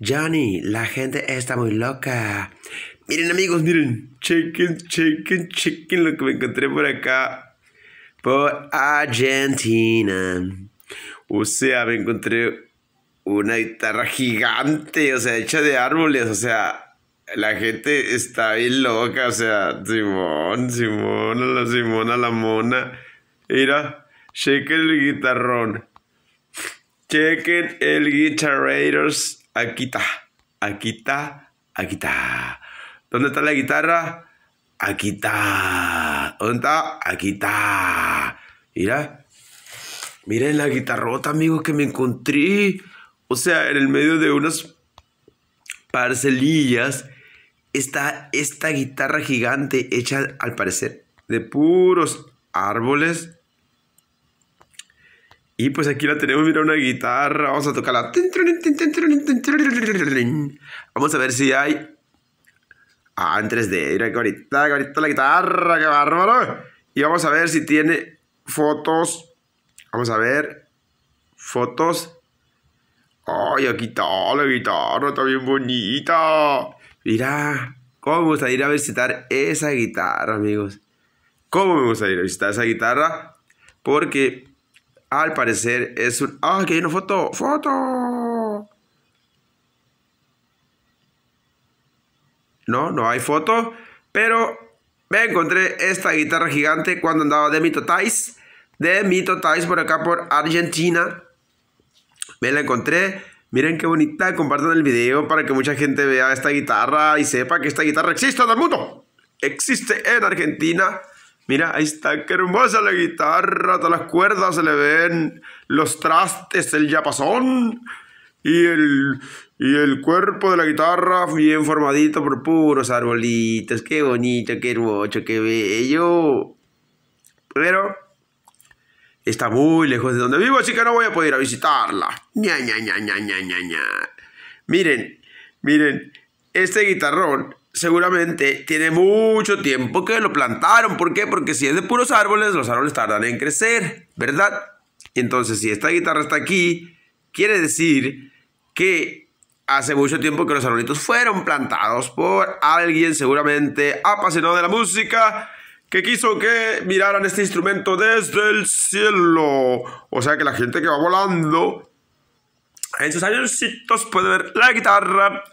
Johnny, la gente está muy loca. Miren amigos, miren. Chequen, chequen, chequen lo que me encontré por acá. Por Argentina. O sea, me encontré una guitarra gigante, o sea, hecha de árboles, o sea, la gente está bien loca, o sea, Simón, Simón, la Simona, la mona. Mira, chequen el guitarrón. Chequen el Raiders. Aquí está. Aquí está. Aquí está. ¿Dónde está la guitarra? Aquí está. ¿Dónde está? Aquí está. Mira. Miren la guitarrota, amigo, que me encontré. O sea, en el medio de unas parcelillas está esta guitarra gigante hecha, al parecer, de puros árboles y pues aquí la tenemos, mira, una guitarra. Vamos a tocarla. Vamos a ver si hay... Ah, en 3D. Mira, que bonita, la guitarra, qué bárbaro. Y vamos a ver si tiene fotos. Vamos a ver. Fotos. Ay, aquí está la guitarra, está bien bonita. Mira, cómo me a ir a visitar esa guitarra, amigos. Cómo me a ir a visitar esa guitarra. Porque al parecer es un... ¡Ah, que hay una foto! ¡Foto! No, no hay foto, pero me encontré esta guitarra gigante cuando andaba de Mitotais. De Mitotais por acá por Argentina. Me la encontré. Miren qué bonita. Compartan el video para que mucha gente vea esta guitarra y sepa que esta guitarra existe en el mundo. Existe en Argentina. Mira, ahí está, qué hermosa la guitarra, todas las cuerdas se le ven, los trastes, el yapazón. y el, y el cuerpo de la guitarra bien formadito por puros arbolitos. Qué bonito, qué hermoso, qué bello. Pero está muy lejos de donde vivo, así que no voy a poder ir a visitarla. Ña, Ña, Ña, Miren, miren, este guitarrón seguramente tiene mucho tiempo que lo plantaron. ¿Por qué? Porque si es de puros árboles, los árboles tardan en crecer, ¿verdad? Entonces, si esta guitarra está aquí, quiere decir que hace mucho tiempo que los arbolitos fueron plantados por alguien seguramente apasionado de la música que quiso que miraran este instrumento desde el cielo. O sea que la gente que va volando en sus avioncitos puede ver la guitarra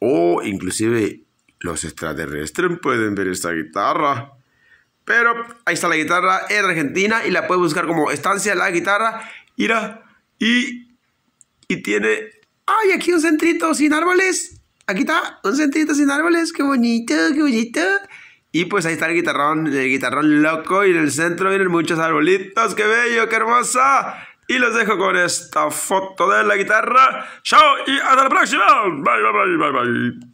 o inclusive los extraterrestres pueden ver esta guitarra. Pero ahí está la guitarra, en argentina y la puedes buscar como estancia la guitarra. Mira, y, y tiene... ¡Ay, aquí un centrito sin árboles! Aquí está, un centrito sin árboles, qué bonito, qué bonito. Y pues ahí está el guitarrón, el guitarrón loco y en el centro vienen muchos arbolitos, qué bello, qué hermosa. Y los dejo con esta foto de la guitarra. Chao y hasta la próxima. Bye, bye, bye, bye, bye.